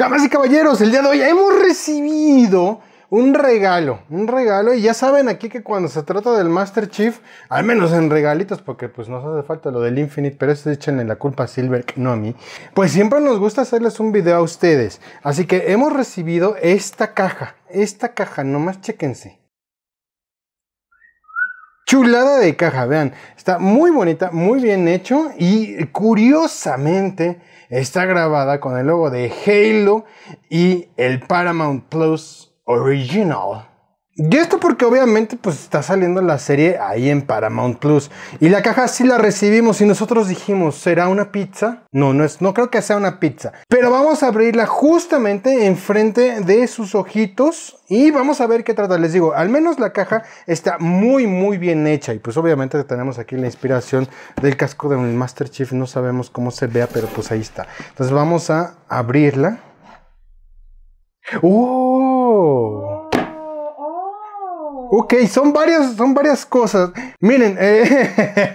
Damas y caballeros, el día de hoy hemos recibido un regalo, un regalo. Y ya saben aquí que cuando se trata del Master Chief, al menos en regalitos, porque pues nos hace falta lo del Infinite, pero esto en la culpa a Silver, no a mí. Pues siempre nos gusta hacerles un video a ustedes. Así que hemos recibido esta caja, esta caja, nomás chequense chulada de caja, vean, está muy bonita, muy bien hecho y curiosamente está grabada con el logo de Halo y el Paramount Plus Original. Y esto porque obviamente pues está saliendo la serie ahí en Paramount Plus. Y la caja sí la recibimos y nosotros dijimos, ¿será una pizza? No, no es, no creo que sea una pizza. Pero vamos a abrirla justamente enfrente de sus ojitos y vamos a ver qué trata. Les digo, al menos la caja está muy muy bien hecha. Y pues obviamente tenemos aquí la inspiración del casco de un Master Chief. No sabemos cómo se vea, pero pues ahí está. Entonces vamos a abrirla. ¡Uh! Ok, son varias, son varias cosas. Miren, eh,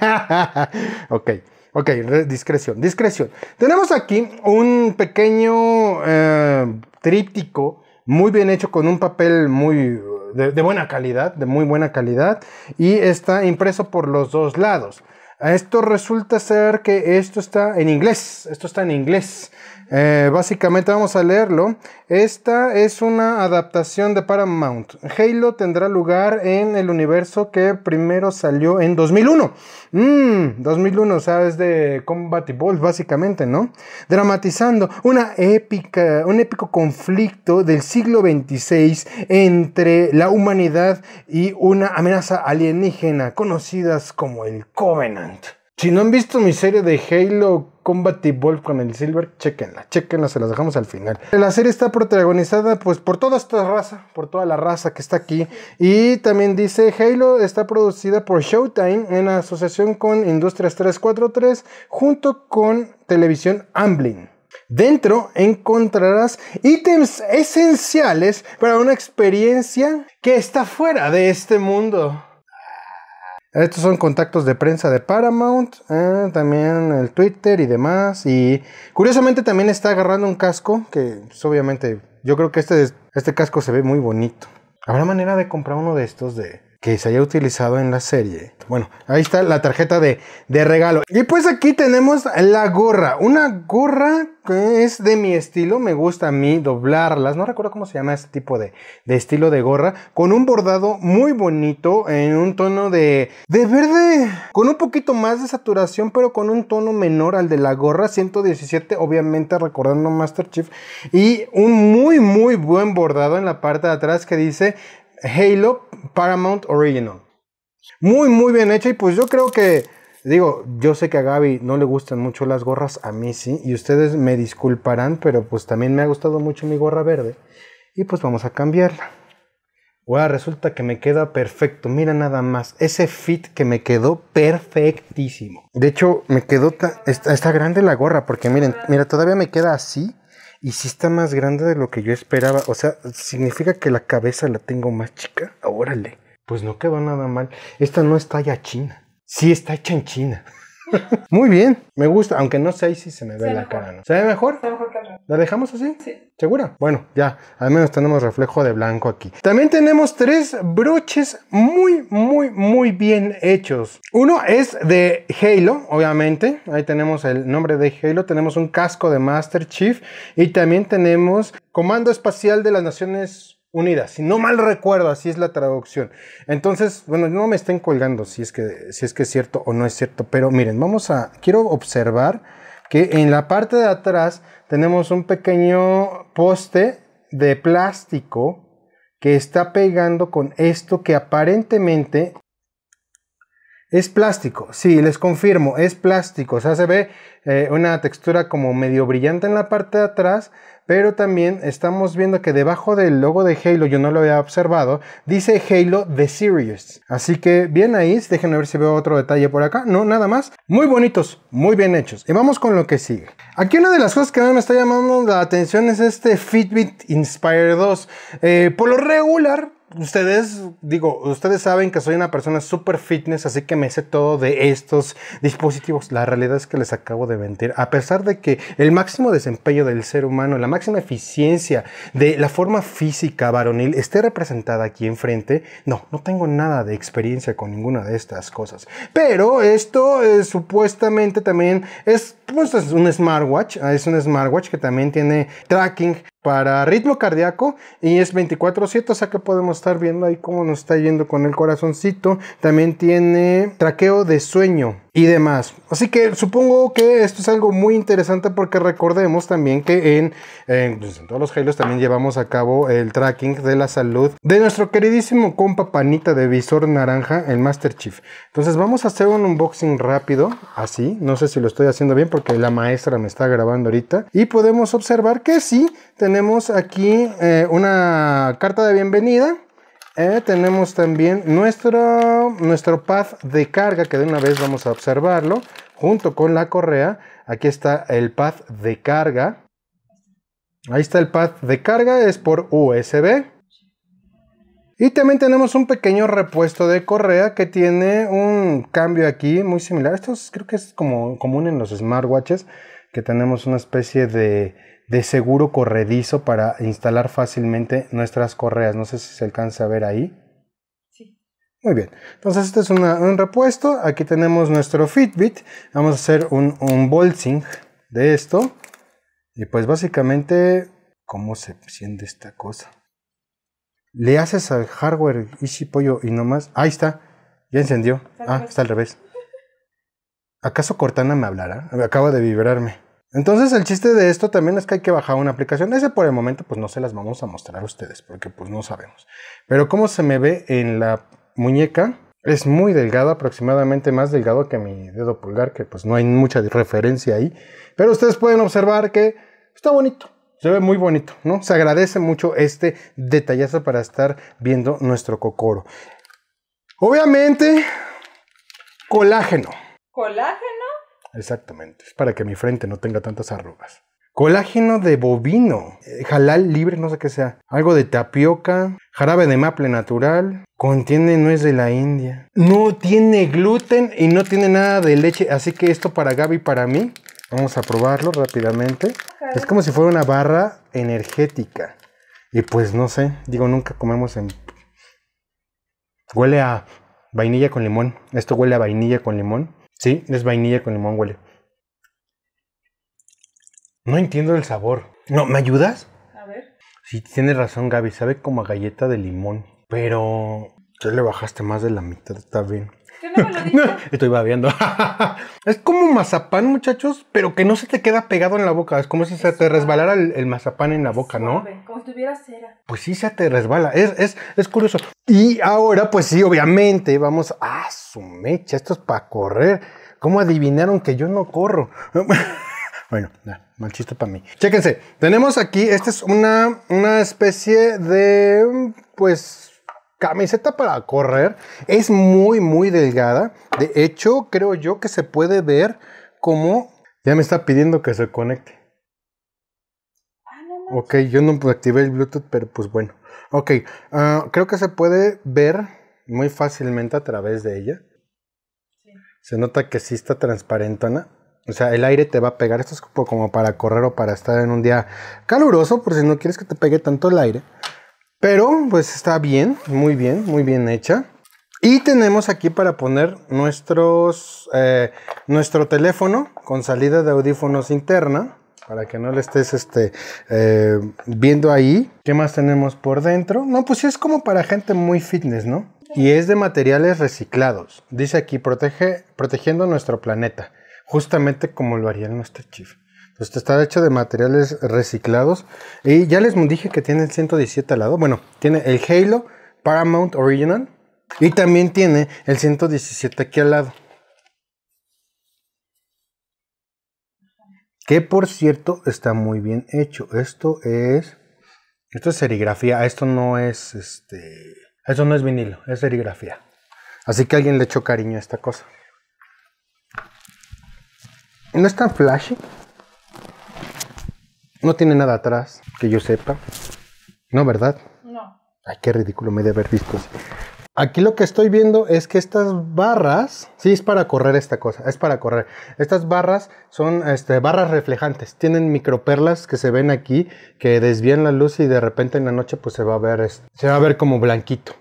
ok. Ok, discreción, discreción. Tenemos aquí un pequeño eh, tríptico muy bien hecho con un papel muy de, buena calidad, de muy buena calidad, y está impreso por los dos lados. Esto resulta ser que esto está en inglés, esto está en inglés. Eh, básicamente vamos a leerlo. Esta es una adaptación de Paramount. Halo tendrá lugar en el universo que primero salió en 2001. Mmm, 2001, o sea, es de Combat Evolved básicamente, ¿no? Dramatizando una épica, un épico conflicto del siglo XXVI entre la humanidad y una amenaza alienígena conocidas como el Covenant. Si no han visto mi serie de Halo Combat wolf con el Silver, chequenla, chequenla, se las dejamos al final. La serie está protagonizada pues por toda esta raza, por toda la raza que está aquí. Y también dice Halo está producida por Showtime en asociación con Industrias 343 junto con Televisión Amblin. Dentro encontrarás ítems esenciales para una experiencia que está fuera de este mundo. Estos son contactos de prensa de Paramount, eh, también el Twitter y demás. Y curiosamente también está agarrando un casco, que pues, obviamente yo creo que este, este casco se ve muy bonito. ¿Habrá manera de comprar uno de estos de, que se haya utilizado en la serie. Bueno, ahí está la tarjeta de, regalo. Y pues aquí tenemos la gorra. Una gorra que es de mi estilo. Me gusta a mí doblarlas. No recuerdo cómo se llama este tipo de, estilo de gorra. Con un bordado muy bonito. En un tono de, de verde. Con un poquito más de saturación. Pero con un tono menor al de la gorra. 117 obviamente recordando Master Chief. Y un muy muy buen bordado en la parte de atrás que dice... Halo Paramount Original. Muy, muy bien hecha y pues yo creo que, digo, yo sé que a Gaby no le gustan mucho las gorras, a mí sí, y ustedes me disculparán, pero pues también me ha gustado mucho mi gorra verde. Y pues vamos a cambiarla. Wow, resulta que me queda perfecto. Mira nada más. Ese fit que me quedó perfectísimo. De hecho, me quedó. Está, está grande la gorra porque miren, mira, todavía me queda así. Y sí está más grande de lo que yo esperaba. O sea, significa que la cabeza la tengo más chica. Órale. Pues no quedó nada mal. Esta no está ya china. Sí está hecha en China. Muy bien, me gusta, aunque no sé si se me ve la cara, ¿Se ve mejor? Se ve mejor que ¿La dejamos así? Sí. ¿Segura? Bueno, ya, al menos tenemos reflejo de blanco aquí. También tenemos tres broches muy, muy, muy bien hechos. Uno es de Halo, obviamente. Ahí tenemos el nombre de Halo. Tenemos un casco de Master Chief. Y también tenemos Comando Espacial de las Naciones Unidas. Si no mal recuerdo, así es la traducción. Entonces, bueno, no me estén colgando si es que, si es, que es cierto o no es cierto, pero miren, vamos a, quiero observar que en la parte de atrás tenemos un pequeño poste de plástico que está pegando con esto que aparentemente es plástico, sí, les confirmo, es plástico. O sea, se ve eh, una textura como medio brillante en la parte de atrás, pero también estamos viendo que debajo del logo de Halo, yo no lo había observado, dice Halo The Series. Así que bien ahí, déjenme ver si veo otro detalle por acá. No, nada más. Muy bonitos, muy bien hechos. Y vamos con lo que sigue. Aquí una de las cosas que más me está llamando la atención es este Fitbit Inspire 2. Eh, por lo regular, ustedes, digo, ustedes saben que soy una persona súper fitness, así que me sé todo de estos dispositivos. La realidad es que les acabo de mentir. A pesar de que el máximo desempeño del ser humano, la máxima eficiencia de la forma física varonil esté representada aquí enfrente, no, no tengo nada de experiencia con ninguna de estas cosas. Pero esto eh, supuestamente también es, pues, es un smartwatch, ah, es un smartwatch que también tiene tracking para ritmo cardíaco y es 24/7, o sea que podemos estar viendo ahí cómo nos está yendo con el corazoncito. También tiene traqueo de sueño y demás. Así que supongo que esto es algo muy interesante porque recordemos también que en, pues, todos los Halos también llevamos a cabo el tracking de la salud de nuestro queridísimo compa panita de visor naranja, el Master Chief. Entonces vamos a hacer un unboxing rápido, así, no sé si lo estoy haciendo bien porque la maestra me está grabando ahorita y podemos observar que sí, tenemos aquí eh, una carta de bienvenida eh, tenemos también nuestro, nuestro path de carga, que de una vez vamos a observarlo, junto con la correa. Aquí está el path de carga. Ahí está el path de carga, es por USB. Y también tenemos un pequeño repuesto de correa que tiene un cambio aquí muy similar. Esto creo que es como común en los smartwatches, que tenemos una especie de de seguro corredizo para instalar fácilmente nuestras correas. No sé si se alcanza a ver ahí. Sí. Muy bien, entonces este es un repuesto, aquí tenemos nuestro Fitbit, vamos a hacer un bolsing de esto y pues básicamente cómo se siente esta cosa. Le haces al hardware si Pollo y nomás, ahí está, ya encendió, ah, está al revés. ¿Acaso Cortana me hablará? Acaba de vibrarme. Entonces el chiste de esto también es que hay que bajar una aplicación. Ese por el momento pues no se las vamos a mostrar a ustedes porque pues no sabemos. Pero como se me ve en la muñeca, es muy delgado, aproximadamente más delgado que mi dedo pulgar, que pues no hay mucha referencia ahí. Pero ustedes pueden observar que está bonito. Se ve muy bonito, ¿no? Se agradece mucho este detallazo para estar viendo nuestro cocoro. Obviamente, colágeno. Colágeno Exactamente, es para que mi frente no tenga tantas arrugas. Colágeno de bovino, eh, jalal libre, no sé qué sea. Algo de tapioca, jarabe de maple natural, contiene nuez de la India. No tiene gluten y no tiene nada de leche, así que esto para Gaby y para mí. Vamos a probarlo rápidamente. Es como si fuera una barra energética. Y pues no sé, digo, nunca comemos en... Huele a vainilla con limón. Esto huele a vainilla con limón. Sí, es vainilla con limón, huele. No entiendo el sabor. No, ¿me ayudas? A ver. Sí, tienes razón, Gaby. Sabe como a galleta de limón. Pero. Ya le bajaste más de la mitad, está bien no me Estoy babeando. es como mazapán, muchachos, pero que no se te queda pegado en la boca. Es como si se te resbalara el, mazapán en la boca, ¿no? Como si tuviera cera. Pues sí, se te resbala. Es, es, curioso. Y ahora, pues sí, obviamente, vamos a ah, su mecha. Esto es para correr. ¿Cómo adivinaron que yo no corro? Bueno, mal chiste para mí. Chéquense, tenemos aquí, esta es una, una especie de, pues, camiseta para correr es muy, muy delgada. De hecho, creo yo que se puede ver como... Ya me está pidiendo que se conecte. Ah, ok, yo no activé el Bluetooth, pero pues bueno. Ok, ah, creo que se puede ver muy fácilmente a través de ella. Sí. Se nota que sí está transparentona. O sea, el aire te va a pegar. Esto es como para correr o para estar en un día caluroso, por si no quieres que te pegue tanto el aire. Pero pues está bien, muy bien, muy bien hecha. Y tenemos aquí para poner nuestros, eh, nuestro teléfono con salida de audífonos interna. Para que no le estés este, eh, viendo ahí. ¿Qué más tenemos por dentro? No, pues es como para gente muy fitness, ¿no? Y es de materiales reciclados. Dice aquí, protege, protegiendo nuestro planeta. Justamente como lo haría nuestro chip. Pues, esto está hecho de materiales reciclados. Y ya les dije que tiene el 117 al lado. Bueno, tiene el Halo Paramount Original. Y también tiene el 117 aquí al lado. Que por cierto está muy bien hecho. Esto es. Esto es serigrafía. Esto no es este. Esto no es vinilo, es serigrafía. Así que alguien le echó cariño a esta cosa. No es tan flashy, no tiene nada atrás, que yo sepa. No, ¿verdad? No. Ay, qué ridículo me he de haber visto. Aquí lo que estoy viendo es que estas barras, sí es para correr esta cosa, es para correr. Estas barras son este, barras reflejantes, tienen microperlas que se ven aquí, que desvían la luz y de repente en la noche pues se va a ver, este, se va a ver como blanquito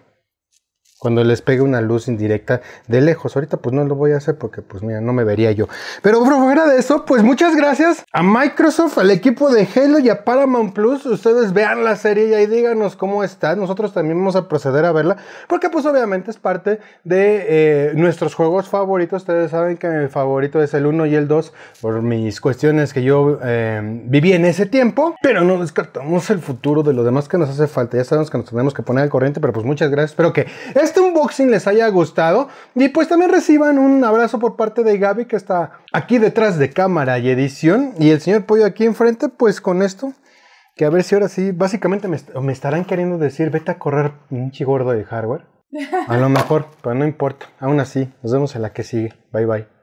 cuando les pegue una luz indirecta de lejos. Ahorita pues no lo voy a hacer porque pues mira, no me vería yo. Pero fuera de eso, pues muchas gracias a Microsoft, al equipo de Halo y a Paramount Plus. Ustedes vean la serie y ahí díganos cómo está. Nosotros también vamos a proceder a verla porque pues obviamente es parte de eh, nuestros juegos favoritos. Ustedes saben que mi favorito es el 1 y el 2 por mis cuestiones que yo em, viví en ese tiempo. Pero no descartamos el futuro de lo demás que nos hace falta. Ya sabemos que nos tenemos que poner al corriente, pero pues muchas gracias. Espero que... Es este este unboxing les haya gustado y pues también reciban un abrazo por parte de Gaby que está aquí detrás de cámara y edición y el señor Pollo aquí enfrente pues con esto que a ver si ahora sí, básicamente me, estarán queriendo decir vete a correr un chigordo de hardware. A lo mejor, pero no importa, aún así, nos vemos en la que sigue. Bye bye.